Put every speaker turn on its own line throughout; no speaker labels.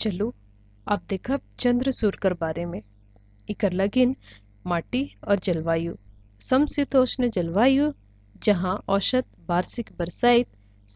चलो आप देखा चंद्र सूरकर बारे में इकर लगिन माटी और जलवायु समशीतोष्ण जलवायु जहाँ औसत वार्षिक बरसात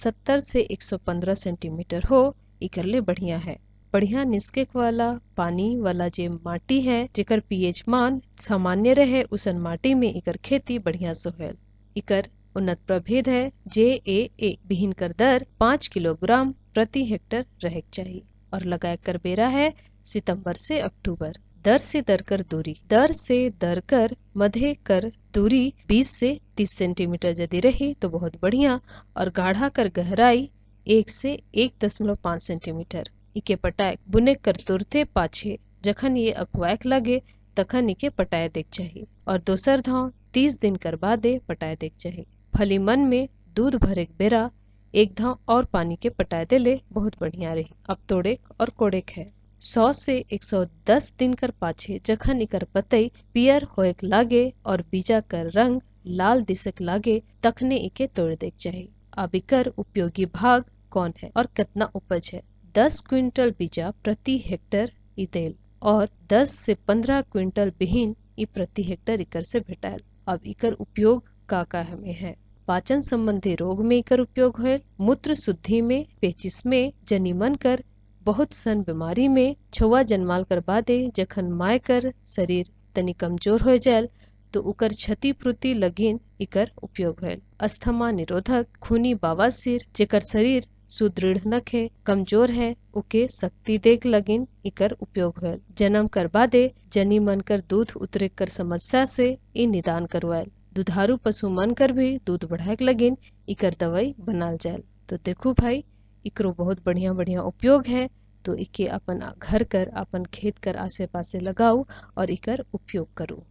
70 से 115 सेंटीमीटर हो इकरले बढ़िया है बढ़िया निस्केक वाला पानी वाला जे माटी है जेकर पीएच मान सामान्य रहे उसन माटी में इकर खेती बढ़िया सोहेल इकर उन्नत प्रभेद है जे ए ए बिहिन कर दर पाँच किलोग्राम प्रति हेक्टर रहे चाहिए और कर बेरा है सितंबर से अक्टूबर दर से दर कर दूरी दर से दर कर मधे कर दूरी 20 से 30 सेंटीमीटर यदि रही तो बहुत बढ़िया और गाढ़ा कर गहराई एक से एक दशमलव पाँच सेंटीमीटर इके पटाए बुने कर तुरते पाछे जखन ये अकवायक लगे तखन इके पटाए देख चाहिए और दोसर धाव तीस दिन कर बाद पटाए देख चाहिए फली मन में दूध भरे बेरा एक धाव और पानी के दे ले बहुत बढ़िया रही अब तोड़े और कोड़ेक है सौ से एक सौ दस दिन कर पाछे जखन इकर पतई पियर होएक लागे और बीजा कर रंग लाल दिसक लागे तखने इके तोड़ देख चाहिए अब इकर उपयोगी भाग कौन है और कितना उपज है दस क्विंटल बीजा प्रति हेक्टर इतेल और दस से पंद्रह क्विंटल बिहीन इ प्रति हेक्टर इकर से भेटायल अब इकर उपयोग का का हमें है पाचन संबंधी रोग में एक उपयोग है मूत्र शुद्धि में पेचिस में मन कर बहुत सन बीमारी में छुआ जन्माल कर बादे जखन माय कर शरीर तनी कमजोर हो जाए तो उकर क्षतिपूर्ति लगिन इकर उपयोग है अस्थमा निरोधक खूनी सिर जेकर शरीर सुदृढ़ नक है कमजोर है उके शक्ति देख लगिन इकर उपयोग है जन्म कर बादे जनी मन कर दूध उतरे कर समस्या से इ निदान करवाए दुधारू पशु मन कर भी दूध बढ़ाए लगिन इकर दवाई बनाल जाए तो देखो भाई इकरो बहुत बढ़िया बढ़िया उपयोग है तो इके अपन घर कर अपन खेत कर आसे पासे लगाओ और इकर उपयोग करूँ